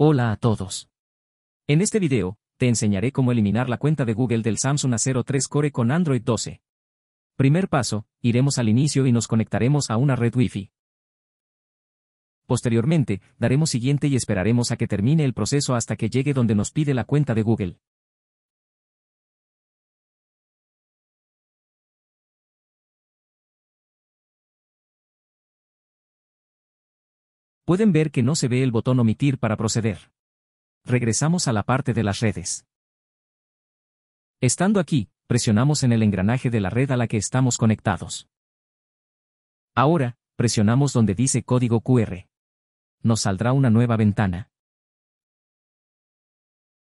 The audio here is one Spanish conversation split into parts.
Hola a todos. En este video, te enseñaré cómo eliminar la cuenta de Google del Samsung A03 Core con Android 12. Primer paso, iremos al inicio y nos conectaremos a una red Wi-Fi. Posteriormente, daremos siguiente y esperaremos a que termine el proceso hasta que llegue donde nos pide la cuenta de Google. pueden ver que no se ve el botón omitir para proceder. Regresamos a la parte de las redes. Estando aquí, presionamos en el engranaje de la red a la que estamos conectados. Ahora, presionamos donde dice código QR. Nos saldrá una nueva ventana.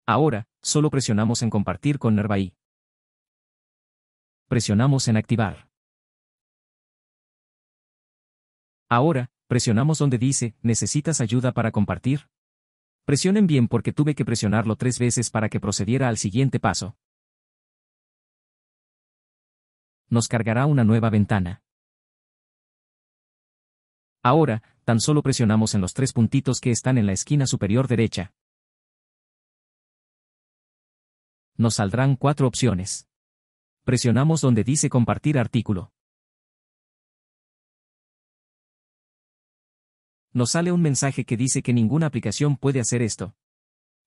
Ahora, solo presionamos en compartir con NervaI. Presionamos en activar. Ahora, Presionamos donde dice, ¿necesitas ayuda para compartir? Presionen bien porque tuve que presionarlo tres veces para que procediera al siguiente paso. Nos cargará una nueva ventana. Ahora, tan solo presionamos en los tres puntitos que están en la esquina superior derecha. Nos saldrán cuatro opciones. Presionamos donde dice compartir artículo. nos sale un mensaje que dice que ninguna aplicación puede hacer esto.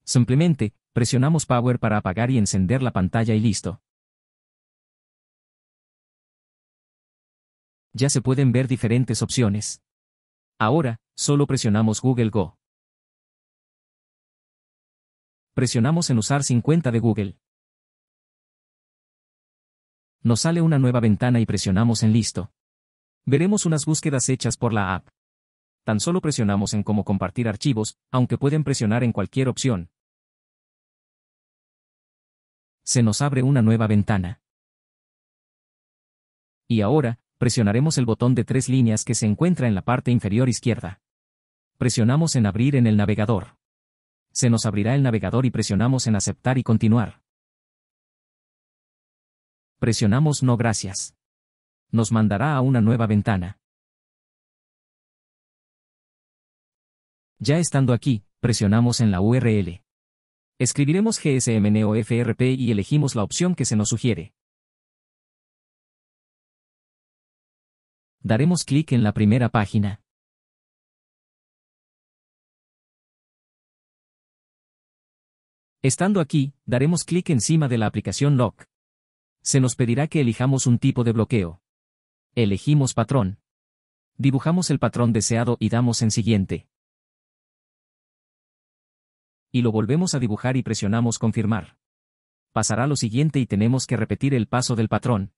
Simplemente, presionamos Power para apagar y encender la pantalla y listo. Ya se pueden ver diferentes opciones. Ahora, solo presionamos Google Go. Presionamos en usar 50 de Google. Nos sale una nueva ventana y presionamos en listo. Veremos unas búsquedas hechas por la app tan solo presionamos en cómo compartir archivos, aunque pueden presionar en cualquier opción. Se nos abre una nueva ventana. Y ahora, presionaremos el botón de tres líneas que se encuentra en la parte inferior izquierda. Presionamos en abrir en el navegador. Se nos abrirá el navegador y presionamos en aceptar y continuar. Presionamos no gracias. Nos mandará a una nueva ventana. Ya estando aquí, presionamos en la URL. Escribiremos GSMNOFRP y elegimos la opción que se nos sugiere. Daremos clic en la primera página. Estando aquí, daremos clic encima de la aplicación Lock. Se nos pedirá que elijamos un tipo de bloqueo. Elegimos patrón. Dibujamos el patrón deseado y damos en siguiente y lo volvemos a dibujar y presionamos confirmar. Pasará lo siguiente y tenemos que repetir el paso del patrón.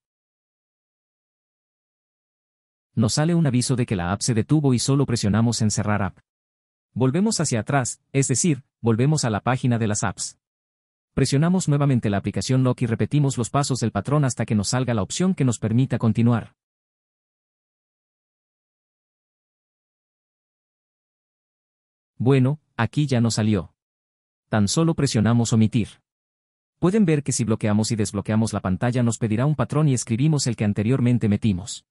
Nos sale un aviso de que la app se detuvo y solo presionamos en cerrar app. Volvemos hacia atrás, es decir, volvemos a la página de las apps. Presionamos nuevamente la aplicación Lock y repetimos los pasos del patrón hasta que nos salga la opción que nos permita continuar. Bueno, aquí ya nos salió. Tan solo presionamos omitir. Pueden ver que si bloqueamos y desbloqueamos la pantalla nos pedirá un patrón y escribimos el que anteriormente metimos.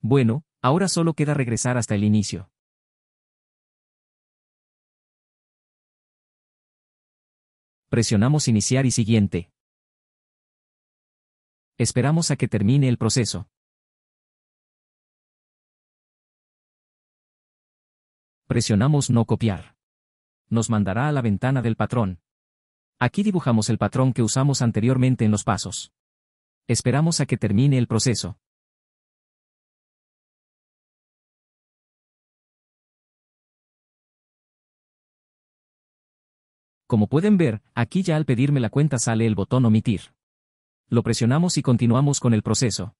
Bueno, ahora solo queda regresar hasta el inicio. Presionamos iniciar y siguiente. Esperamos a que termine el proceso. Presionamos no copiar nos mandará a la ventana del patrón. Aquí dibujamos el patrón que usamos anteriormente en los pasos. Esperamos a que termine el proceso. Como pueden ver, aquí ya al pedirme la cuenta sale el botón omitir. Lo presionamos y continuamos con el proceso.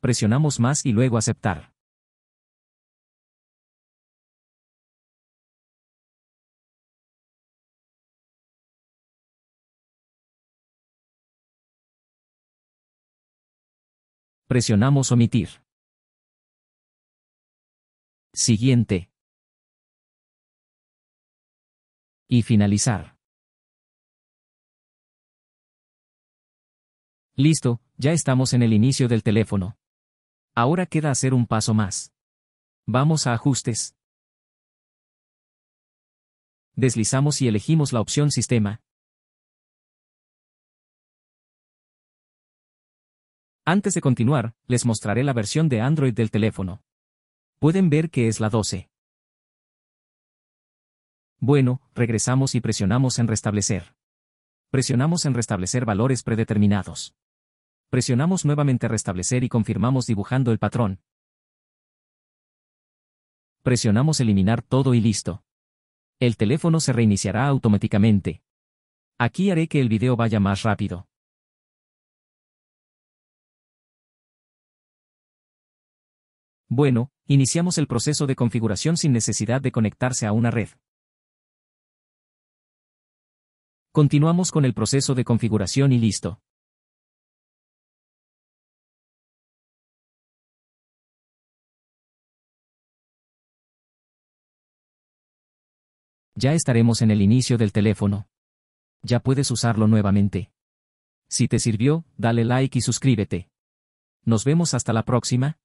Presionamos más y luego aceptar. Presionamos omitir. Siguiente. Y finalizar. Listo, ya estamos en el inicio del teléfono. Ahora queda hacer un paso más. Vamos a ajustes. Deslizamos y elegimos la opción sistema, Antes de continuar, les mostraré la versión de Android del teléfono. Pueden ver que es la 12. Bueno, regresamos y presionamos en restablecer. Presionamos en restablecer valores predeterminados. Presionamos nuevamente restablecer y confirmamos dibujando el patrón. Presionamos eliminar todo y listo. El teléfono se reiniciará automáticamente. Aquí haré que el video vaya más rápido. Bueno, iniciamos el proceso de configuración sin necesidad de conectarse a una red. Continuamos con el proceso de configuración y listo. Ya estaremos en el inicio del teléfono. Ya puedes usarlo nuevamente. Si te sirvió, dale like y suscríbete. Nos vemos hasta la próxima.